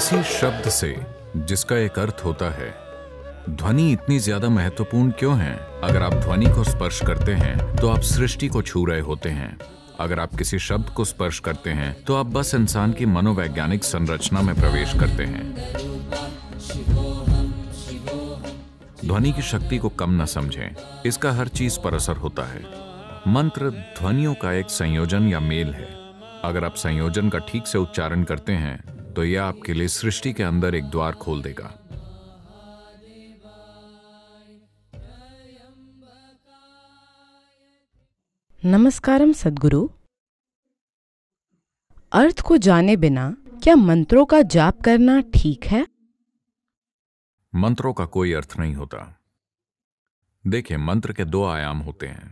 किसी शब्द से जिसका एक अर्थ होता है ध्वनि इतनी ज्यादा महत्वपूर्ण क्यों है अगर आप ध्वनि को स्पर्श करते हैं तो आप सृष्टि को छू रहे होते हैं अगर आप किसी शब्द को स्पर्श करते हैं तो आप बस इंसान की मनोवैज्ञानिक संरचना में प्रवेश करते हैं ध्वनि की शक्ति को कम न समझें इसका हर चीज पर असर होता है मंत्र ध्वनियों का एक संयोजन या मेल है अगर आप संयोजन का ठीक से उच्चारण करते हैं तो यह आपके लिए सृष्टि के अंदर एक द्वार खोल देगा नमस्कार सदगुरु अर्थ को जाने बिना क्या मंत्रों का जाप करना ठीक है मंत्रों का कोई अर्थ नहीं होता देखिए मंत्र के दो आयाम होते हैं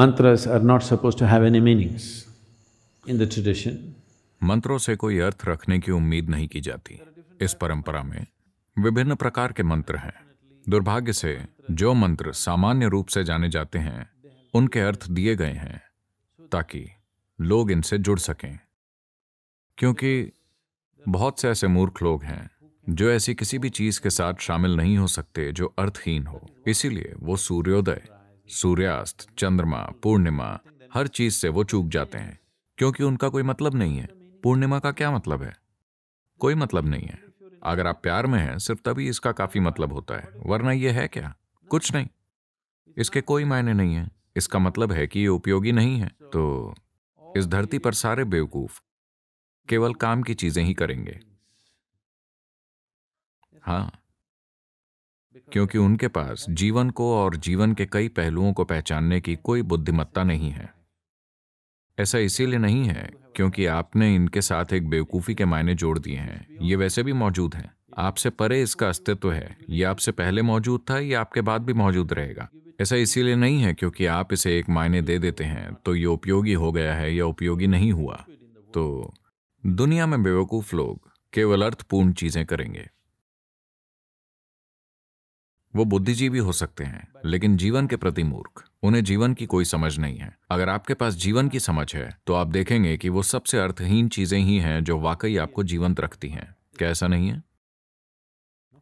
mantra are not suppose to have any meanings in the tradition मंत्रों से कोई अर्थ रखने की उम्मीद नहीं की जाती इस परंपरा में विभिन्न प्रकार के मंत्र हैं दुर्भाग्य से जो मंत्र सामान्य रूप से जाने जाते हैं उनके अर्थ दिए गए हैं ताकि लोग इनसे जुड़ सकें क्योंकि बहुत से ऐसे मूर्ख लोग हैं जो ऐसी किसी भी चीज के साथ शामिल नहीं हो सकते जो अर्थहीन हो इसीलिए वो सूर्योदय सूर्यास्त चंद्रमा पूर्णिमा हर चीज से वो चूक जाते हैं क्योंकि उनका कोई मतलब नहीं है पूर्णिमा का क्या मतलब है कोई मतलब नहीं है अगर आप प्यार में हैं सिर्फ तभी इसका काफी मतलब होता है वरना यह है क्या कुछ नहीं इसके कोई मायने नहीं है इसका मतलब है कि ये उपयोगी नहीं है तो इस धरती पर सारे बेवकूफ केवल काम की चीजें ही करेंगे हाँ क्योंकि उनके पास जीवन को और जीवन के कई पहलुओं को पहचानने की कोई बुद्धिमत्ता नहीं है ऐसा इसीलिए नहीं है क्योंकि आपने इनके साथ एक बेवकूफ़ी के मायने जोड़ दिए हैं ये वैसे भी मौजूद हैं आपसे परे इसका अस्तित्व है ये आपसे पहले मौजूद था या आपके बाद भी मौजूद रहेगा ऐसा इसीलिए नहीं है क्योंकि आप इसे एक मायने दे देते हैं तो ये उपयोगी हो गया है या उपयोगी नहीं हुआ तो दुनिया में बेवकूफ़ लोग केवल अर्थपूर्ण चीज़ें करेंगे वो बुद्धिजीवी हो सकते हैं लेकिन जीवन के प्रति मूर्ख उन्हें जीवन की कोई समझ नहीं है अगर आपके पास जीवन की समझ है तो आप देखेंगे कि वो सबसे अर्थहीन चीजें ही हैं जो वाकई आपको जीवंत रखती हैं क्या ऐसा नहीं है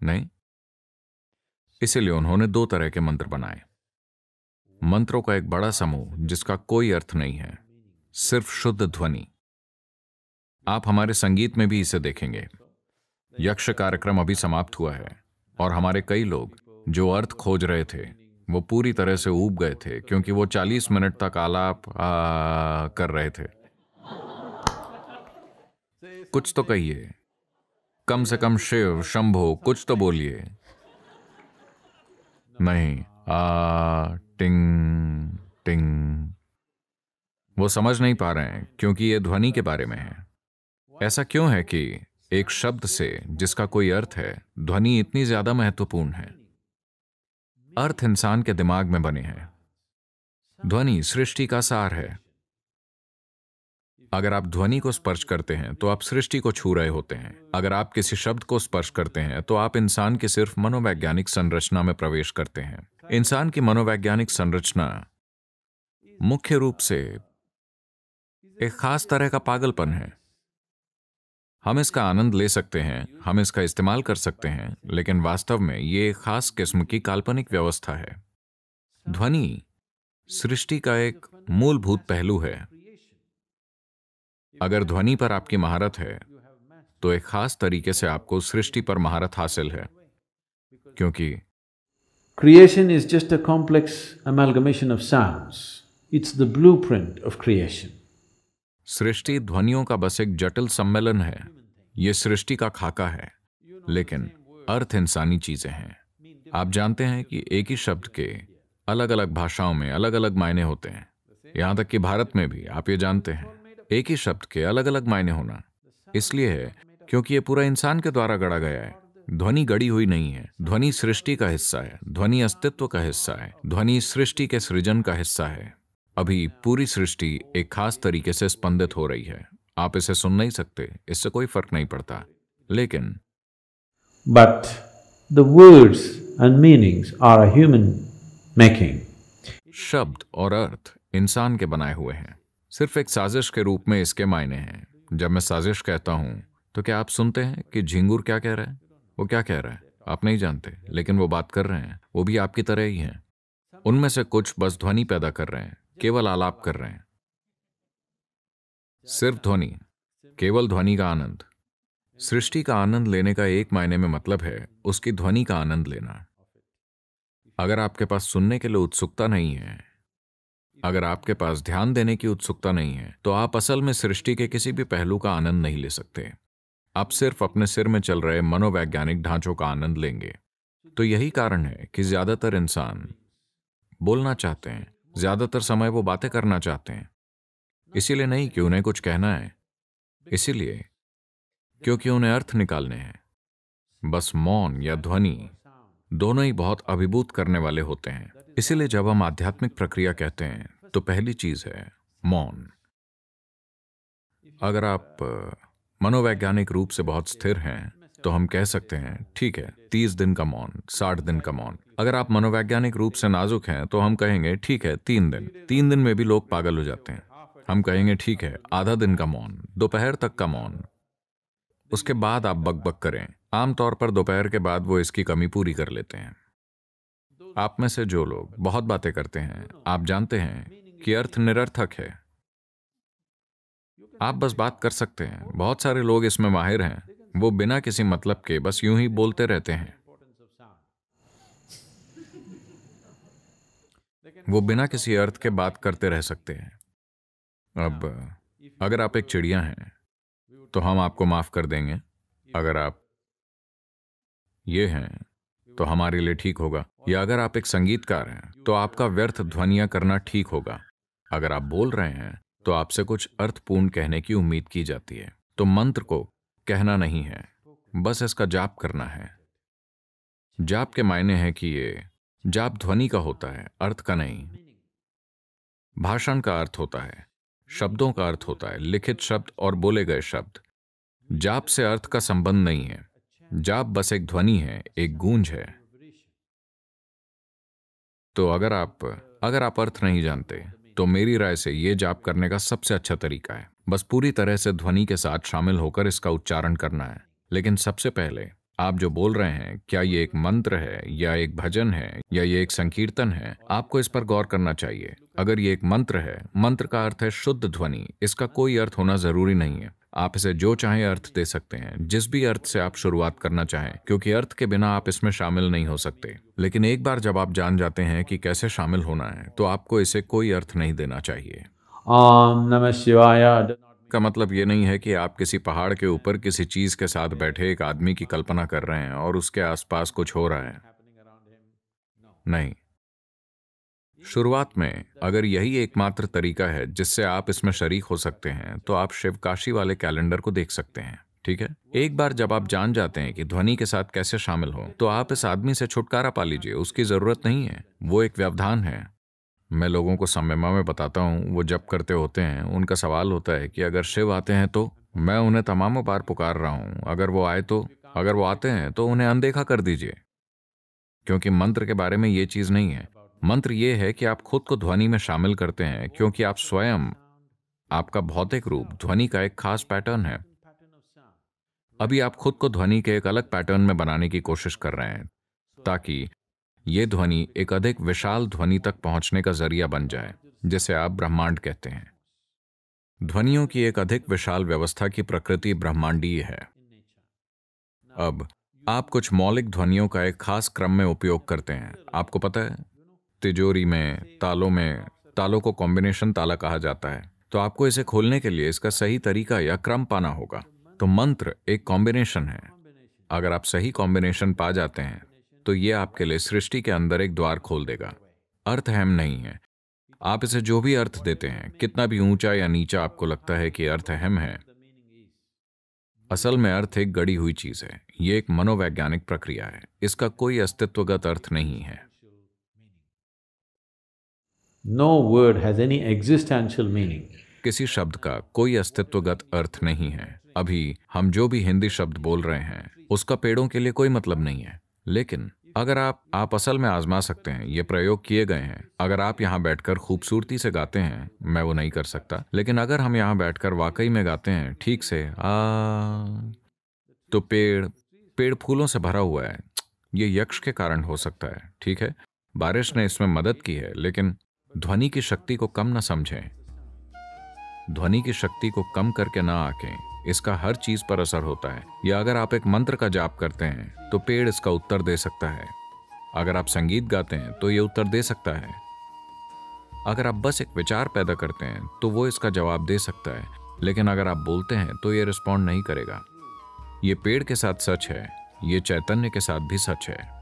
नहीं इसीलिए उन्होंने दो तरह के मंत्र बनाए मंत्रों का एक बड़ा समूह जिसका कोई अर्थ नहीं है सिर्फ शुद्ध ध्वनि आप हमारे संगीत में भी इसे देखेंगे यक्ष कार्यक्रम अभी समाप्त हुआ है और हमारे कई लोग जो अर्थ खोज रहे थे वो पूरी तरह से ऊब गए थे क्योंकि वो 40 मिनट तक आलाप कर रहे थे कुछ तो कहिए कम से कम शिव शंभो कुछ तो बोलिए नहीं आ टिंग टिंग वो समझ नहीं पा रहे हैं क्योंकि ये ध्वनि के बारे में है ऐसा क्यों है कि एक शब्द से जिसका कोई अर्थ है ध्वनि इतनी ज्यादा महत्वपूर्ण है अर्थ इंसान के दिमाग में बने हैं ध्वनि सृष्टि का सार है अगर आप ध्वनि को स्पर्श करते हैं तो आप सृष्टि को छू रहे होते हैं अगर आप किसी शब्द को स्पर्श करते हैं तो आप इंसान के सिर्फ मनोवैज्ञानिक संरचना में प्रवेश करते हैं इंसान की मनोवैज्ञानिक संरचना मुख्य रूप से एक खास तरह का पागलपन है हम इसका आनंद ले सकते हैं हम इसका इस्तेमाल कर सकते हैं लेकिन वास्तव में ये खास किस्म की काल्पनिक व्यवस्था है ध्वनि सृष्टि का एक मूलभूत पहलू है अगर ध्वनि पर आपकी महारत है तो एक खास तरीके से आपको सृष्टि पर महारत हासिल है क्योंकि creation is just a complex amalgamation of sounds it's the blueprint of creation सृष्टि ध्वनियों का बस एक जटिल सम्मेलन है ये सृष्टि का खाका है लेकिन अर्थ इंसानी चीजें हैं आप जानते हैं कि एक ही शब्द के अलग अलग भाषाओं में अलग अलग मायने होते हैं यहां तक कि भारत में भी आप ये जानते हैं एक ही शब्द के अलग अलग मायने होना इसलिए है क्योंकि ये पूरा इंसान के द्वारा गढ़ा गया है ध्वनि गड़ी हुई नहीं है ध्वनि सृष्टि का हिस्सा है ध्वनि अस्तित्व का हिस्सा है ध्वनि सृष्टि के सृजन का हिस्सा है अभी पूरी सृष्टि एक खास तरीके से स्पंदित हो रही है आप इसे सुन नहीं सकते इससे कोई फर्क नहीं पड़ता लेकिन but the words and meanings are human making शब्द और अर्थ इंसान के बनाए हुए हैं सिर्फ एक साजिश के रूप में इसके मायने हैं जब मैं साजिश कहता हूं तो क्या आप सुनते हैं कि झिंगूर क्या कह रहा है वो क्या कह रहा है आप नहीं जानते लेकिन वो बात कर रहे हैं वो भी आपकी तरह ही हैं उनमें से कुछ बस ध्वनि पैदा कर रहे हैं केवल आलाप कर रहे हैं सिर्फ ध्वनि केवल ध्वनि का आनंद सृष्टि का आनंद लेने का एक मायने में मतलब है उसकी ध्वनि का आनंद लेना अगर आपके पास सुनने के लिए उत्सुकता नहीं है अगर आपके पास ध्यान देने की उत्सुकता नहीं है तो आप असल में सृष्टि के किसी भी पहलू का आनंद नहीं ले सकते आप सिर्फ अपने सिर में चल रहे मनोवैज्ञानिक ढांचों का आनंद लेंगे तो यही कारण है कि ज्यादातर इंसान बोलना चाहते हैं ज्यादातर समय वो बातें करना चाहते हैं इसीलिए नहीं कि उन्हें कुछ कहना है इसीलिए क्योंकि उन्हें अर्थ निकालने हैं बस मौन या ध्वनि दोनों ही बहुत अभिभूत करने वाले होते हैं इसीलिए जब हम आध्यात्मिक प्रक्रिया कहते हैं तो पहली चीज है मौन अगर आप मनोवैज्ञानिक रूप से बहुत स्थिर हैं तो हम कह सकते हैं ठीक है तीस दिन का मौन साठ दिन का मौन अगर आप मनोवैज्ञानिक रूप से नाजुक हैं तो हम कहेंगे ठीक है तीन दिन तीन दिन में भी लोग पागल हो जाते हैं हम कहेंगे ठीक है आधा दिन का मौन दोपहर तक का मौन उसके बाद आप बकबक करें आमतौर पर दोपहर के बाद वो इसकी कमी पूरी कर लेते हैं आप में से जो लोग बहुत बातें करते हैं आप जानते हैं कि अर्थ निरर्थक है आप बस बात कर सकते हैं बहुत सारे लोग इसमें माहिर हैं वो बिना किसी मतलब के बस यूं ही बोलते रहते हैं वो बिना किसी अर्थ के बात करते रह सकते हैं अब अगर आप एक चिड़िया हैं तो हम आपको माफ कर देंगे अगर आप ये हैं तो हमारे लिए ठीक होगा या अगर आप एक संगीतकार हैं तो आपका व्यर्थ ध्वनिया करना ठीक होगा अगर आप बोल रहे हैं तो आपसे कुछ अर्थपूर्ण कहने की उम्मीद की जाती है तो मंत्र को कहना नहीं है बस इसका जाप करना है जाप के मायने हैं कि ये जाप ध्वनि का होता है अर्थ का नहीं भाषण का अर्थ होता है शब्दों का अर्थ होता है लिखित शब्द और बोले गए शब्द जाप से अर्थ का संबंध नहीं है जाप बस एक ध्वनि है एक गूंज है तो अगर आप अगर आप अर्थ नहीं जानते तो मेरी राय से यह जाप करने का सबसे अच्छा तरीका है बस पूरी तरह से ध्वनि के साथ शामिल होकर इसका उच्चारण करना है लेकिन सबसे पहले आप जो बोल रहे हैं क्या ये एक मंत्र है या एक भजन है या ये एक संकीर्तन है आपको इस पर गौर करना चाहिए अगर ये एक मंत्र है मंत्र का अर्थ है शुद्ध ध्वनि इसका कोई अर्थ होना जरूरी नहीं है आप इसे जो चाहे अर्थ दे सकते हैं जिस भी अर्थ से आप शुरुआत करना चाहें क्योंकि अर्थ के बिना आप इसमें शामिल नहीं हो सकते लेकिन एक बार जब आप जान जाते हैं कि कैसे शामिल होना है तो आपको इसे कोई अर्थ नहीं देना चाहिए ओम नमः शिवाय का मतलब ये नहीं है कि आप किसी पहाड़ के ऊपर किसी चीज के साथ बैठे एक आदमी की कल्पना कर रहे हैं और उसके आसपास कुछ हो रहा है नहीं शुरुआत में अगर यही एकमात्र तरीका है जिससे आप इसमें शरीक हो सकते हैं तो आप शिवकाशी वाले कैलेंडर को देख सकते हैं ठीक है एक बार जब आप जान जाते हैं कि ध्वनि के साथ कैसे शामिल हो तो आप इस आदमी से छुटकारा पा लीजिए उसकी जरूरत नहीं है वो एक व्यवधान है मैं लोगों को सम्यमा में बताता हूँ वो जप करते होते हैं उनका सवाल होता है कि अगर शिव आते हैं तो मैं उन्हें तमामों बार पुकार रहा हूँ अगर वो आए तो अगर वो आते हैं तो उन्हें अनदेखा कर दीजिए क्योंकि मंत्र के बारे में ये चीज़ नहीं है मंत्र ये है कि आप खुद को ध्वनि में शामिल करते हैं क्योंकि आप स्वयं आपका भौतिक रूप ध्वनि का एक खास पैटर्न है अभी आप खुद को ध्वनि के एक अलग पैटर्न में बनाने की कोशिश कर रहे हैं ताकि ये ध्वनि एक अधिक विशाल ध्वनि तक पहुंचने का जरिया बन जाए जिसे आप ब्रह्मांड कहते हैं ध्वनियों की एक अधिक विशाल व्यवस्था की प्रकृति ब्रह्मांडीय है अब आप कुछ मौलिक ध्वनियों का एक खास क्रम में उपयोग करते हैं आपको पता है तिजोरी में तालों में तालों को कॉम्बिनेशन ताला कहा जाता है तो आपको इसे खोलने के लिए इसका सही तरीका या क्रम पाना होगा तो मंत्र एक कॉम्बिनेशन है अगर आप सही कॉम्बिनेशन पा जाते हैं तो ये आपके लिए सृष्टि के अंदर एक द्वार खोल देगा अर्थ अहम नहीं है आप इसे जो भी अर्थ देते हैं कितना भी ऊंचा या नीचा आपको लगता है कि अर्थ अहम है असल में अर्थ एक गड़ी हुई चीज है ये एक मनोवैज्ञानिक प्रक्रिया है इसका कोई अस्तित्वगत अर्थ नहीं है no word has any existential meaning किसी शब्द का कोई अस्तित्वगत अर्थ नहीं है अभी हम जो भी हिंदी शब्द बोल रहे हैं उसका पेड़ों के लिए कोई मतलब नहीं है लेकिन अगर आप आप असल में आजमा सकते हैं ये प्रयोग किए गए हैं अगर आप यहाँ बैठकर खूबसूरती से गाते हैं मैं वो नहीं कर सकता लेकिन अगर हम यहाँ बैठकर वाकई में गाते हैं ठीक से आ तो पेड़ पेड़ फूलों से भरा हुआ है ये यक्ष के कारण हो सकता है ठीक है बारिश ने इसमें मदद की है लेकिन ध्वनि की शक्ति को कम ना समझें ध्वनि की शक्ति को कम करके ना आके इसका हर चीज पर असर होता है या अगर आप एक मंत्र का जाप करते हैं तो पेड़ इसका उत्तर दे सकता है अगर आप संगीत गाते हैं तो ये उत्तर दे सकता है अगर आप बस एक विचार पैदा करते हैं तो वो इसका जवाब दे सकता है लेकिन अगर आप बोलते हैं तो ये रिस्पॉन्ड नहीं करेगा ये पेड़ के साथ सच है ये चैतन्य के साथ भी सच है